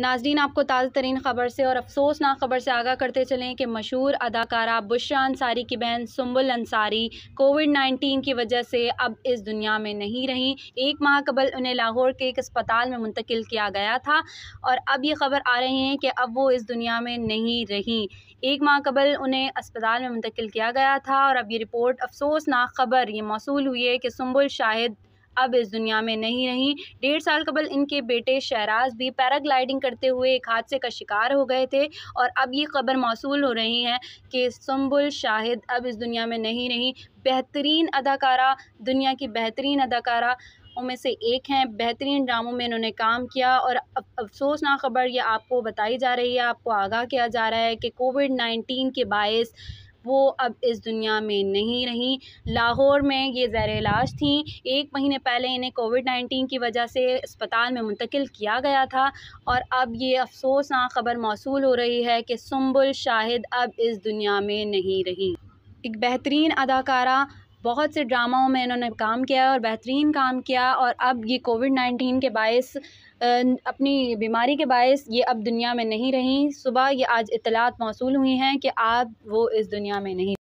नाजरीन आपको ताज़ा तरीन ख़बर से और अफसोसनाक ख़बर से आगाह करते चलें कि मशहूर अदाकारा बुशरा अंसारी की बहन सुम्बुल अंसारी कोविड नाइन्टीन की वजह से अब इस दुनिया में नहीं रहीं एक माह कबल उन्हें लाहौर के एक अस्पताल में मुंतकिल किया गया था और अब ये खबर आ रही है कि अब वो इस दुनिया में नहीं रहीं एक माह कबल उन्हें अस्पताल में मुंतकिल किया गया था और अब ये रिपोर्ट अफसोसनाक ख़बर ये मौसू हुई है कि सुम्बुल शाहिद अब इस दुनिया में नहीं रहीं डेढ़ साल कबल इनके बेटे शहराज भी पैराग्लाइडिंग करते हुए एक हादसे का शिकार हो गए थे और अब ये खबर मौसू हो रही है कि सुम्बुल शाहिद अब इस दुनिया में नहीं रही बेहतरीन अदाकारा दुनिया की बेहतरीन अदाकारा में से एक हैं बेहतरीन ड्रामों में इन्होंने काम किया और अफसोसनाक खबर ये आपको बताई जा रही है आपको आगाह किया जा रहा है कि कोविड नाइन्टीन के बायस वो अब इस दुनिया में नहीं रहीं लाहौर में ये ज़ैर इलाज थी एक महीने पहले इन्हें कोविड नाइन्टीन की वजह से अस्पताल में मुंतकिल किया गया था और अब ये अफसोसनाक ख़बर मौसू हो रही है कि सुम्बुल शाहिद अब इस दुनिया में नहीं रहीं एक बेहतरीन अदाकारा बहुत से ड्रामाओं में इन्होंने काम किया और बेहतरीन काम किया और अब ये कोविड नाइन्टीन के बायस अपनी बीमारी के बायस ये अब दुनिया में नहीं रहीं सुबह ये आज इतलात मौसू हुई हैं कि आप वो इस दुनिया में नहीं